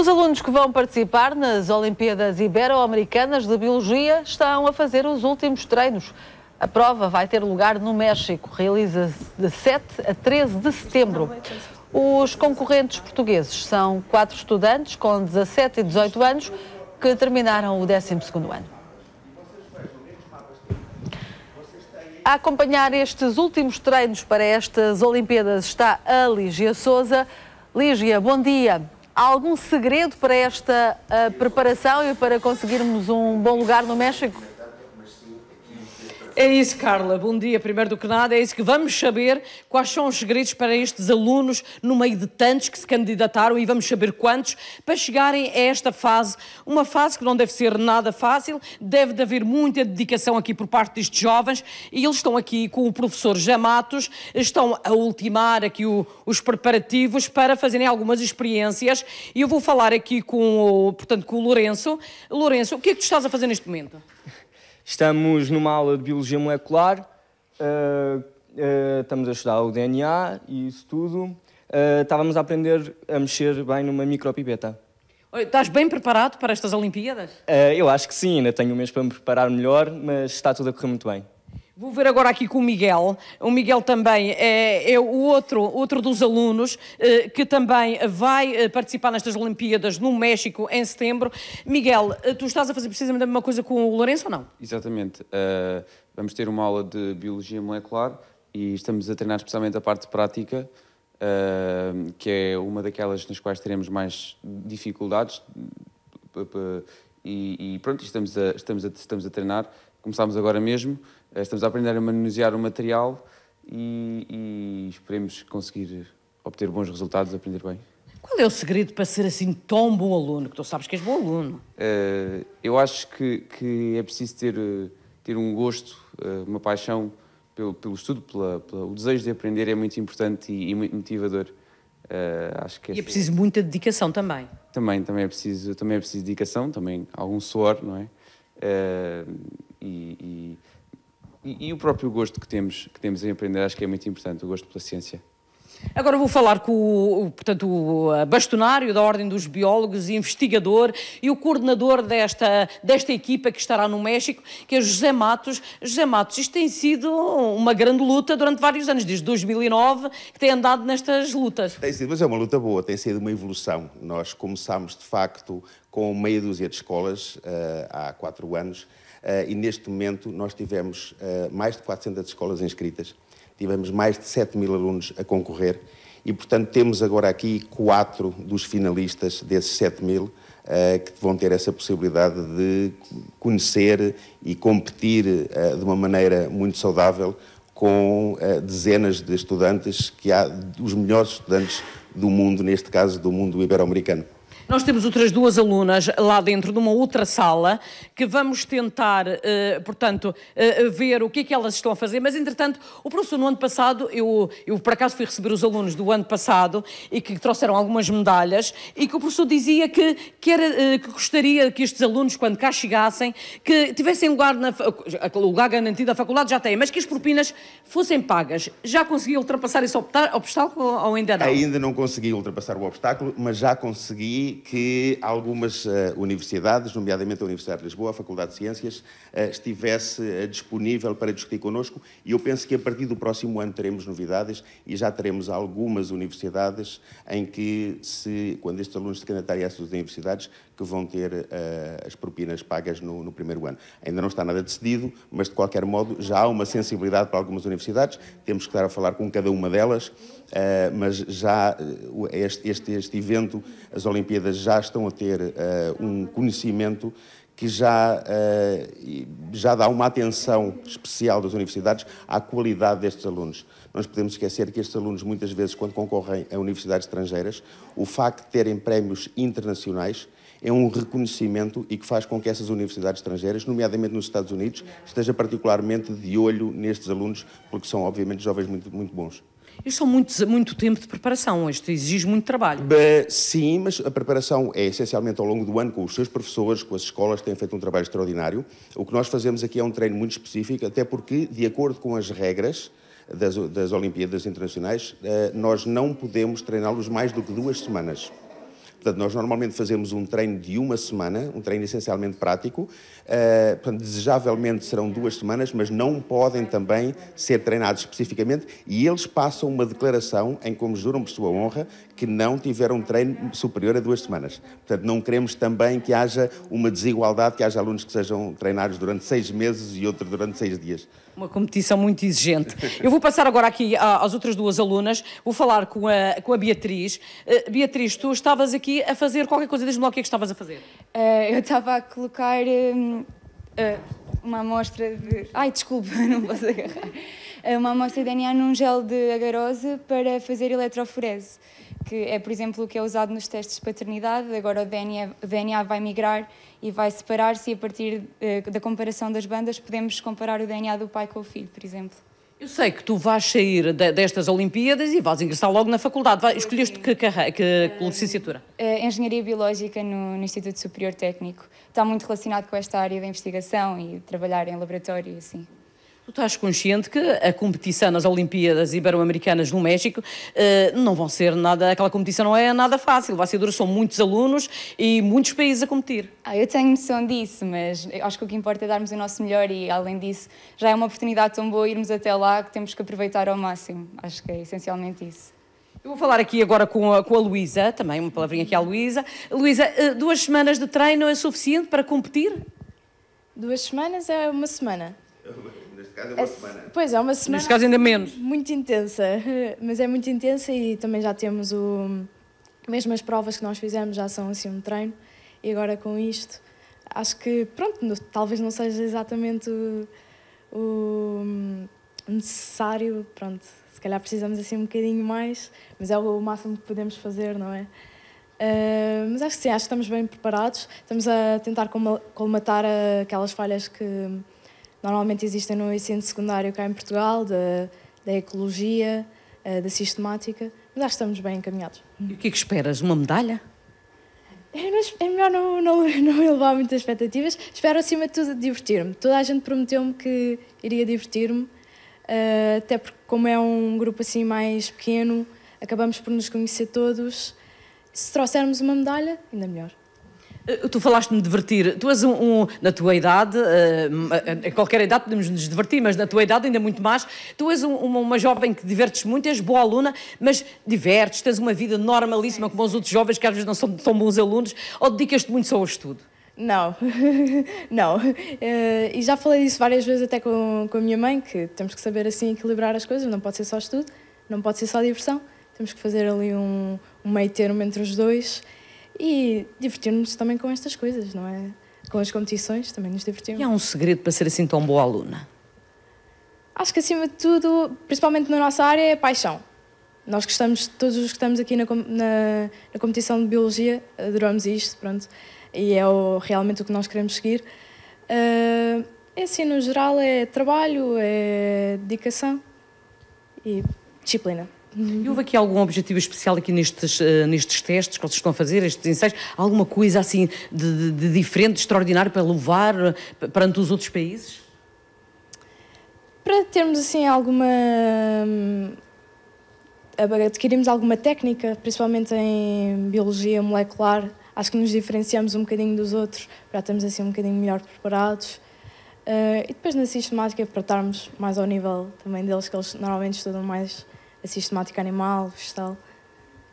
Os alunos que vão participar nas Olimpíadas Ibero-Americanas de Biologia estão a fazer os últimos treinos. A prova vai ter lugar no México, realiza-se de 7 a 13 de setembro. Os concorrentes portugueses são quatro estudantes com 17 e 18 anos que terminaram o 12º ano. A acompanhar estes últimos treinos para estas Olimpíadas está a Lígia Souza. Lígia, bom dia. Há algum segredo para esta uh, preparação e para conseguirmos um bom lugar no México? É isso, Carla. Bom dia, primeiro do que nada. É isso que vamos saber quais são os segredos para estes alunos, no meio de tantos que se candidataram, e vamos saber quantos, para chegarem a esta fase. Uma fase que não deve ser nada fácil, deve de haver muita dedicação aqui por parte destes jovens, e eles estão aqui com o professor Jamatos, estão a ultimar aqui o, os preparativos para fazerem algumas experiências. E eu vou falar aqui com o, portanto, com o Lourenço. Lourenço, o que é que tu estás a fazer neste momento? Estamos numa aula de biologia molecular, uh, uh, estamos a estudar o DNA e isso tudo. Uh, estávamos a aprender a mexer bem numa micropipeta. Estás bem preparado para estas Olimpíadas? eu acho que sim, ainda tenho um mês para me preparar melhor, mas está tudo a correr muito bem. Vou ver agora aqui com o Miguel. O Miguel também é, é o outro, outro dos alunos eh, que também vai eh, participar nestas Olimpíadas no México em setembro. Miguel, eh, tu estás a fazer precisamente a mesma coisa com o Lourenço ou não? Exatamente. Uh, vamos ter uma aula de Biologia Molecular e estamos a treinar especialmente a parte prática, uh, que é uma daquelas nas quais teremos mais dificuldades. E, e pronto, estamos a, estamos, a, estamos a treinar. Começámos agora mesmo. Eh, estamos a aprender a manusear o material e, e esperemos conseguir obter bons resultados, aprender bem. Qual é o segredo para ser assim tão bom aluno? Que tu sabes que és bom aluno. Uh, eu acho que, que, é preciso ter, eh, ter um gosto, uma paixão pelo, pelo estudo, pela, pela, o desejo de aprender é muito importante e, e muito motivador. Uh, acho que é e é preciso muita dedicação também. Também, também é preciso, também é preciso dedicação, também algum suor, não é? Uh, e, e e, e, o próprio gosto que temos, que temos em aprender, acho que é muito importante, o gosto pela ciência. Agora vou falar com o, portanto, o bastonário da Ordem dos Biólogos, investigador e o coordenador desta, desta equipa que estará no México, que é José Matos. José Matos, isto tem sido uma grande luta durante vários anos, desde 2009, que tem andado nestas lutas. Tem sido, mas é uma luta boa, tem sido uma evolução. Nós começámos, de facto, com meia dúzia de escolas uh, há quatro anos uh, e neste momento nós tivemos uh, mais de 400 escolas inscritas tivemos mais de 7 mil alunos a concorrer e, portanto, temos agora aqui quatro dos finalistas desses 7 mil eh, que vão ter essa possibilidade de conhecer e competir eh, de uma maneira muito saudável com eh, dezenas de estudantes que há os melhores estudantes do mundo, neste caso do mundo ibero-americano. Nós temos outras duas alunas lá dentro de uma outra sala que vamos tentar, eh, portanto, eh, ver o que é que elas estão a fazer, mas entretanto, o professor no ano passado, eu, eu por acaso fui receber os alunos do ano passado e que trouxeram algumas medalhas e que o professor dizia que, que, era, eh, que gostaria que estes alunos, quando cá chegassem, que tivessem lugar, na, lugar garantido, a faculdade já tem, mas que as propinas fossem pagas. Já conseguiu ultrapassar esse obstáculo ou ainda não? Ainda não consegui ultrapassar o obstáculo, mas já consegui que algumas uh, universidades, nomeadamente a Universidade de Lisboa, a Faculdade de Ciências, uh, estivesse uh, disponível para discutir connosco e eu penso que a partir do próximo ano teremos novidades e já teremos algumas universidades em que, se, quando estes alunos se candidatarem a essas universidades, que vão ter uh, as propinas pagas no, no, primeiro ano. Ainda não está nada decidido, mas de qualquer modo já há uma sensibilidade para algumas universidades, temos que estar a falar com cada uma delas, uh, mas já eh, este, este, este evento, as Olimpíadas já estão a ter uh, um conhecimento que já, eh, já dá uma atenção especial das universidades à qualidade destes alunos. Nós podemos esquecer que estes alunos, muitas vezes, quando concorrem a universidades estrangeiras, o facto de terem prémios internacionais é um reconhecimento e que faz com que essas universidades estrangeiras, nomeadamente nos Estados Unidos, esteja particularmente de olho nestes alunos, porque são, obviamente, jovens muito, muito bons. Isto são muito, muito tempo de preparação, isto exige muito trabalho. sim, mas a preparação é essencialmente ao longo do ano com os seus professores, com as escolas, têm feito um trabalho extraordinário. O que nós fazemos aqui é um treino muito específico, até porque, de acordo com as regras, das, das, Olimpíadas Internacionais, eh, nós não podemos treiná-los mais do que duas semanas. Portanto, nós normalmente fazemos um treino de uma semana, um treino essencialmente prático. Uh, portanto, desejavelmente serão duas semanas, mas não podem também ser treinados especificamente. E eles passam uma declaração em como juram por sua honra que não tiveram um treino superior a duas semanas. Portanto, não queremos também que haja uma desigualdade, que haja alunos que sejam treinados durante seis meses e outros durante seis dias. Uma competição muito exigente. Eu vou passar agora aqui ah, às outras duas alunas. Vou falar com a, com a Beatriz. Eh, Beatriz, tu estavas aqui aqui a fazer qualquer coisa. Diz-me logo o que é que estavas a fazer. Uh, eu estava a colocar um, uh, eh, uma amostra de. Ai, desculpa, não posso agarrar. Eh, uma amostra de DNA num gel de agarose para fazer eletroforese, que é, por exemplo, o que é usado nos testes de paternidade. Agora o DNA, o DNA vai migrar e vai separar-se, e a partir uh, da comparação das bandas podemos comparar o DNA do pai com o filho, por exemplo. Eu sei que tu vais sair de, destas Olimpíadas e vais ingressar logo na faculdade. Vai, escolheste que, carre, que, licenciatura? Uh, Engenharia Biológica no, no, Instituto Superior Técnico. Está muito relacionado com esta área da investigação e trabalhar em laboratório e assim. Tu estás consciente que a competição nas Olimpíadas Ibero-Americanas no México eh, não vão ser nada, aquela competição não é nada fácil, vai ser dura, são muitos alunos e muitos países a competir. Ah, eu tenho noção disso, mas acho que o que importa é darmos o nosso melhor e, além disso, já é uma oportunidade tão boa irmos até lá que temos que aproveitar ao máximo. Acho que é essencialmente isso. Eu vou falar aqui agora com a, com a Luísa, também uma palavrinha aqui à Luísa. Luísa, eh, duas semanas de treino é suficiente para competir? Duas semanas é uma semana. Neste caso é uma é, semana. Pois é, uma semana. Neste caso ainda menos. Muito intensa, mas é muito intensa e também já temos o. Mesmo as provas que nós fizemos já são assim um treino e agora com isto acho que, pronto, no, talvez não seja exatamente o, o necessário, pronto, se calhar precisamos assim um bocadinho mais, mas é o máximo que podemos fazer, não é? Uh, mas acho que sim, acho que estamos bem preparados, estamos a tentar colmatar ah, aquelas falhas que, normalmente existem no ensino secundário cá em Portugal, da, da ecologia, eh, da sistemática, mas acho que estamos bem encaminhados. E o que é que esperas? Uma medalha? É, é melhor não, não, não elevar muitas expectativas. Espero, acima de tudo, divertir-me. Toda a gente prometeu-me que iria divertir-me, eh, até porque, como é um grupo assim mais pequeno, acabamos por nos conhecer todos. Se trouxermos uma medalha, ainda melhor. Eh, tu falaste-me divertir. Tu és um, um na tua idade, uh, a qualquer idade podemos nos divertir, mas na tua idade ainda muito mais. Tu és um, uma, uma, jovem que divertes muito, és boa aluna, mas divertes, tens uma vida normalíssima como os outros jovens que às vezes não são tão bons alunos, ou dedicas-te muito só ao estudo? Não, não. Uh, e já falei disso várias vezes até com, com a minha mãe, que temos que saber assim equilibrar as coisas, não pode ser só estudo, não pode ser só diversão, temos que fazer ali um, um meio termo entre os dois e divertirmos-nos também com estas coisas, não é? Com as competições também nos divertimos. E há um segredo para ser assim tão boa aluna? Acho que acima de tudo, principalmente na nossa área, é paixão. Nós gostamos, todos os que estamos aqui na, na, na competição de Biologia, adoramos isto, pronto, e é o, realmente o que nós queremos seguir. Uh, ah, é assim, no geral, é trabalho, é dedicação e disciplina. Uhum. E houve aqui algum objetivo especial aqui nestes, uh, nestes testes que vocês estão a fazer, estes ensaios? Alguma coisa assim de, de, de diferente, extraordinário para levar eh, perante os outros países? Para termos assim alguma. Hum, adquirimos alguma técnica, principalmente em biologia molecular. Acho que nos diferenciamos um bocadinho dos outros, para estarmos assim um bocadinho melhor preparados. Uh, e depois na sistemática, para estarmos mais ao nível também deles, que eles normalmente estudam mais a sistemática animal, vegetal.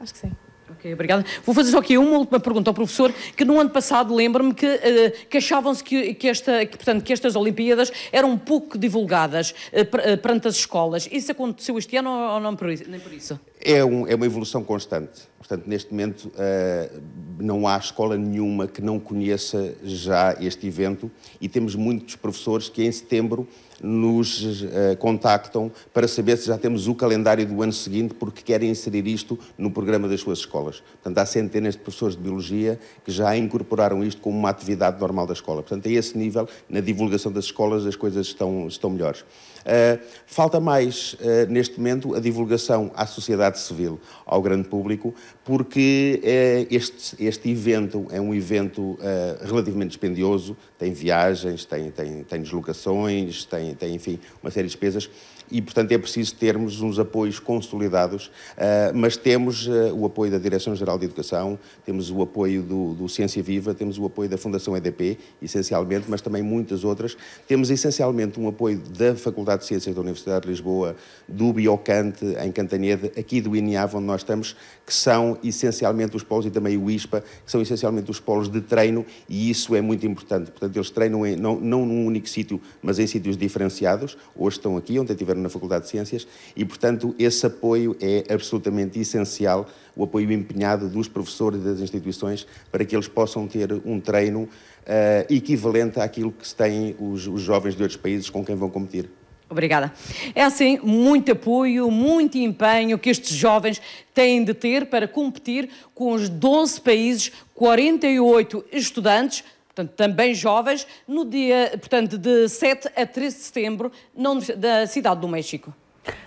Acho que sim. Ok, obrigada. Vou fazer só aqui uma última pergunta ao professor, que no ano passado lembro-me que, uh, que achavam-se que, que, esta, que, portanto, que estas Olimpíadas eram pouco divulgadas uh, perante as escolas. Isso aconteceu este ano ou não por isso, nem por isso? É, um, é, uma evolução constante. Portanto, neste momento uh, não há escola nenhuma que não conheça já este evento e temos muitos professores que em setembro nos uh, contactam para saber se já temos o calendário do ano seguinte porque querem inserir isto no programa das suas escolas. Portanto, há centenas de professores de Biologia que já incorporaram isto como uma atividade normal da escola. Portanto, a esse nível, na divulgação das escolas, as coisas estão, estão melhores. Eh, falta mais, uh, neste momento, a divulgação à sociedade civil, ao grande público, porque uh, este, este evento é um evento relativamente dispendioso, tem viagens, tem, tem, tem deslocações, tem, tem, enfim, uma série de despesas e, portanto, é preciso termos uns apoios consolidados, ah, mas temos ah, o apoio da Direção-Geral de Educação, temos o apoio do, do Ciência Viva, temos o apoio da Fundação EDP, essencialmente, mas também muitas outras. Temos, essencialmente, um apoio da Faculdade de Ciências da Universidade de Lisboa, do Biocante, em Cantanhede, aqui do INEAV, onde nós estamos, que são, essencialmente, os polos, e também o ISPA, que são, essencialmente, os polos de treino, e isso é muito importante. Portanto, eles treinam em, não, não num único sítio, mas em sítios diferenciados. Hoje estão aqui, ontem tiveram na Faculdade de Ciências e, portanto, esse apoio é absolutamente essencial, o apoio empenhado dos professores e das instituições para que eles possam ter um treino uh, equivalente àquilo que têm os, os jovens de outros países com quem vão competir. Obrigada. É assim, muito apoio, muito empenho que estes jovens têm de ter para competir com os 12 países, 48 estudantes, portanto, também jovens, no dia, portanto, de 7 a 13 de setembro, não, da cidade do México.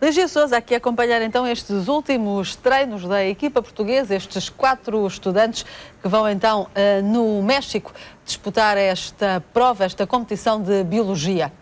Ligia Souza aqui a acompanhar então estes últimos treinos da equipa portuguesa, estes quatro estudantes que vão então eh, no México disputar esta prova, esta competição de biologia.